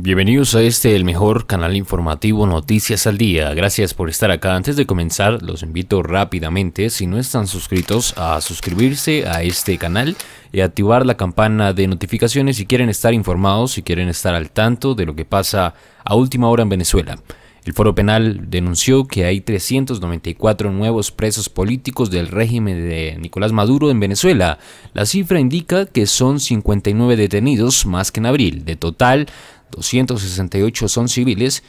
Bienvenidos a este, el mejor canal informativo Noticias al Día. Gracias por estar acá. Antes de comenzar, los invito rápidamente, si no están suscritos, a suscribirse a este canal y activar la campana de notificaciones si quieren estar informados, si quieren estar al tanto de lo que pasa a última hora en Venezuela. El Foro Penal denunció que hay 394 nuevos presos políticos del régimen de Nicolás Maduro en Venezuela. La cifra indica que son 59 detenidos más que en abril. De total, 268 son civiles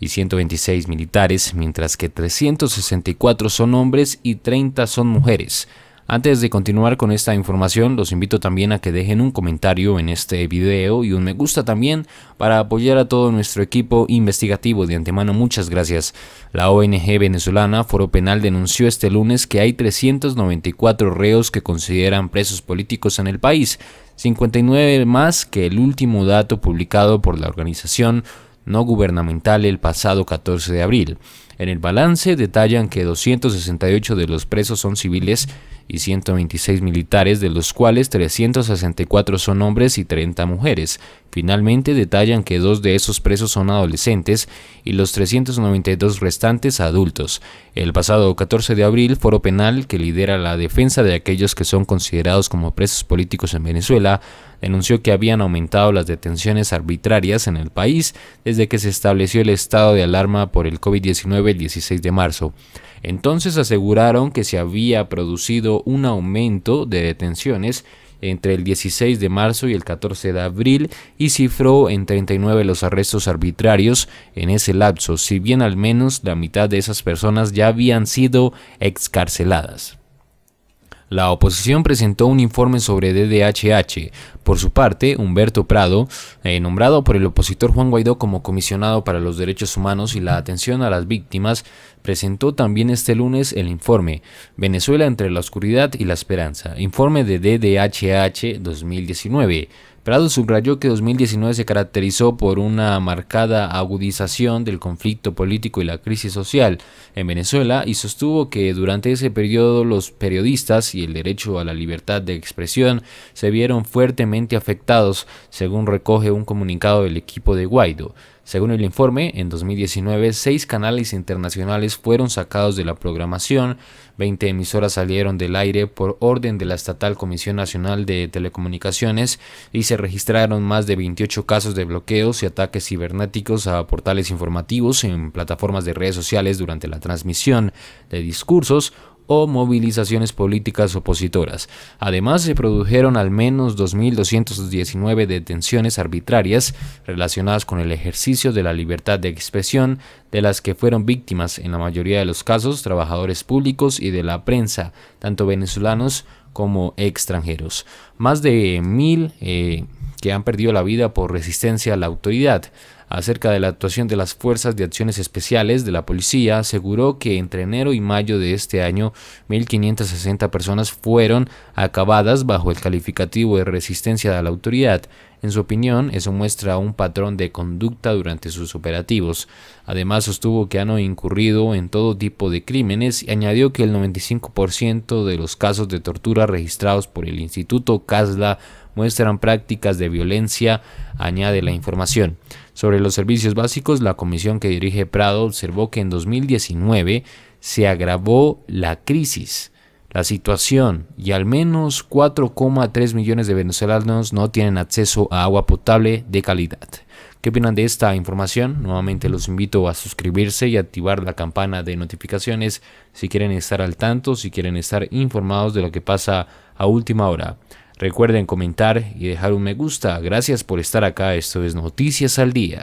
y 126 militares, mientras que 364 son hombres y 30 son mujeres. Antes de continuar con esta información, los invito también a que dejen un comentario en este video y un me gusta también para apoyar a todo nuestro equipo investigativo. De antemano, muchas gracias. La ONG venezolana Foro Penal denunció este lunes que hay 394 reos que consideran presos políticos en el país, 59 más que el último dato publicado por la organización no gubernamental el pasado 14 de abril. En el balance detallan que 268 de los presos son civiles y 126 militares, de los cuales 364 son hombres y 30 mujeres. Finalmente detallan que dos de esos presos son adolescentes y los 392 restantes adultos. El pasado 14 de abril, Foro Penal, que lidera la defensa de aquellos que son considerados como presos políticos en Venezuela, denunció que habían aumentado las detenciones arbitrarias en el país desde que se estableció el estado de alarma por el COVID-19 el 16 de marzo. Entonces aseguraron que se había producido un aumento de detenciones entre el 16 de marzo y el 14 de abril y cifró en 39 los arrestos arbitrarios en ese lapso, si bien al menos la mitad de esas personas ya habían sido excarceladas. La oposición presentó un informe sobre DDHH. Por su parte, Humberto Prado, eh, nombrado por el opositor Juan Guaidó como comisionado para los derechos humanos y la atención a las víctimas, presentó también este lunes el informe Venezuela entre la oscuridad y la esperanza, informe de DDHH 2019 Prado subrayó que 2019 se caracterizó por una marcada agudización del conflicto político y la crisis social en Venezuela y sostuvo que durante ese periodo los periodistas y el derecho a la libertad de expresión se vieron fuertemente afectados, según recoge un comunicado del equipo de Guaido. Según el informe, en 2019 seis canales internacionales fueron sacados de la programación, 20 emisoras salieron del aire por orden de la Estatal Comisión Nacional de Telecomunicaciones y se registraron más de 28 casos de bloqueos y ataques cibernéticos a portales informativos en plataformas de redes sociales durante la transmisión de discursos o movilizaciones políticas opositoras. Además, se produjeron al menos 2.219 detenciones arbitrarias relacionadas con el ejercicio de la libertad de expresión, de las que fueron víctimas, en la mayoría de los casos, trabajadores públicos y de la prensa, tanto venezolanos como extranjeros. Más de 1.000 eh, que han perdido la vida por resistencia a la autoridad. Acerca de la actuación de las Fuerzas de Acciones Especiales de la Policía, aseguró que entre enero y mayo de este año 1.560 personas fueron acabadas bajo el calificativo de resistencia de la autoridad. En su opinión, eso muestra un patrón de conducta durante sus operativos. Además, sostuvo que han incurrido en todo tipo de crímenes y añadió que el 95% de los casos de tortura registrados por el Instituto CASLA muestran prácticas de violencia, añade la información. Sobre los servicios básicos, la comisión que dirige Prado observó que en 2019 se agravó la crisis, la situación, y al menos 4,3 millones de venezolanos no tienen acceso a agua potable de calidad. ¿Qué opinan de esta información? Nuevamente los invito a suscribirse y activar la campana de notificaciones si quieren estar al tanto, si quieren estar informados de lo que pasa a última hora. Recuerden comentar y dejar un me gusta. Gracias por estar acá. Esto es Noticias al Día.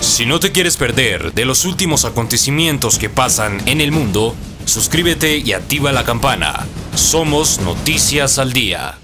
Si no te quieres perder de los últimos acontecimientos que pasan en el mundo, suscríbete y activa la campana. Somos Noticias al Día.